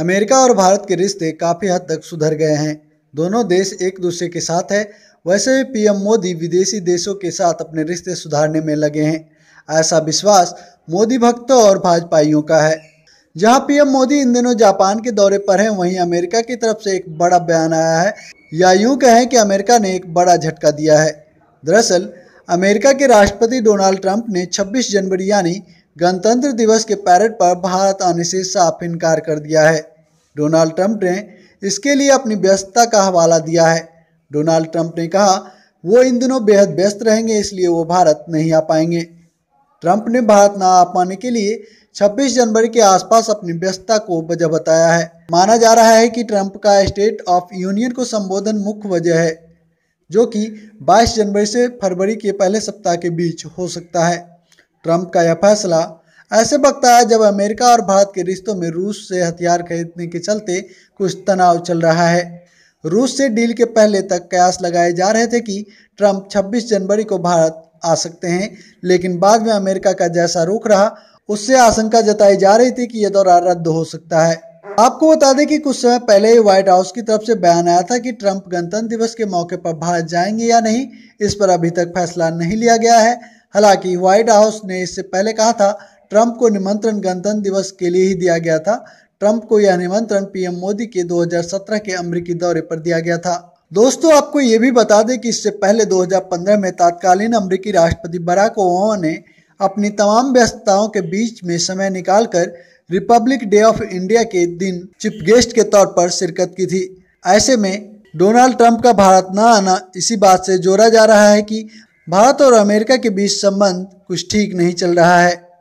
America और भारत के रिश्ते काफ़ी हद तक सुधर गए हैं दोनों देश एक दूसरे के साथ है वैसे भी पीएम मोदी विदेशी देशों के साथ अपने रिश्ते सुधारने में लगे हैं ऐसा विश्वास मोदी भक्तों और भाजपाइयों का है जहां पीएम मोदी इन दिनों जापान के दौरे पर हैं वहीं अमेरिका की तरफ से एक बड़ा बयान आया है या यूं कहें कि अमेरिका ने एक बड़ा झटका दिया है दरअसल अमेरिका के राष्ट्रपति डोनाल्ड ट्रंप ने 26 जनवरी यानी गणतंत्र दिवस के पैरेड पर भारत आने से साफ इनकार कर दिया है डोनाल्ड ट्रंप ने इसके लिए अपनी व्यस्तता का हवाला दिया है डोनाल्ड ट्रंप ने कहा वो इन दिनों बेहद व्यस्त रहेंगे इसलिए वो भारत नहीं आ पाएंगे ट्रंप ने भारत ना आ पाने के लिए 26 जनवरी के आसपास अपनी व्यस्तता को वजह बताया है माना जा रहा है कि ट्रंप का स्टेट ऑफ यूनियन को संबोधन मुख्य वजह है जो कि 22 जनवरी से फरवरी के पहले सप्ताह के बीच हो सकता है ट्रंप का यह फैसला ऐसे वक्त आया जब अमेरिका और भारत के रिश्तों में रूस से हथियार खरीदने के चलते कुछ तनाव चल रहा है रूस से डील के पहले तक कयास लगाए जा रहे थे कि ट्रंप 26 जनवरी को भारत आ सकते हैं लेकिन बाद में अमेरिका का जैसा रुख रहा उससे आशंका जताई जा रही थी कि यह दौरा रद्द हो सकता है आपको बता दें कि कुछ समय पहले ही व्हाइट हाउस की तरफ से बयान आया था कि ट्रंप गणतंत्र दिवस के मौके पर भारत जाएंगे या नहीं इस पर अभी तक फैसला नहीं लिया गया है हालांकि व्हाइट हाउस ने इससे पहले कहा था ट्रंप को निमंत्रण गणतंत्र दिवस के लिए ही दिया गया था ट्रंप को यह निमंत्रण पीएम मोदी के 2017 के अमरीकी दौरे पर दिया गया था दोस्तों आपको ये भी बता दें कि इससे पहले 2015 में तत्कालीन अमरीकी राष्ट्रपति बराक ओबामा ने अपनी तमाम व्यस्तताओं के बीच में समय निकालकर रिपब्लिक डे ऑफ इंडिया के दिन चिप गेस्ट के तौर पर शिरकत की थी ऐसे में डोनाल्ड ट्रंप का भारत न आना इसी बात से जोड़ा जा रहा है कि भारत और अमेरिका के बीच संबंध कुछ ठीक नहीं चल रहा है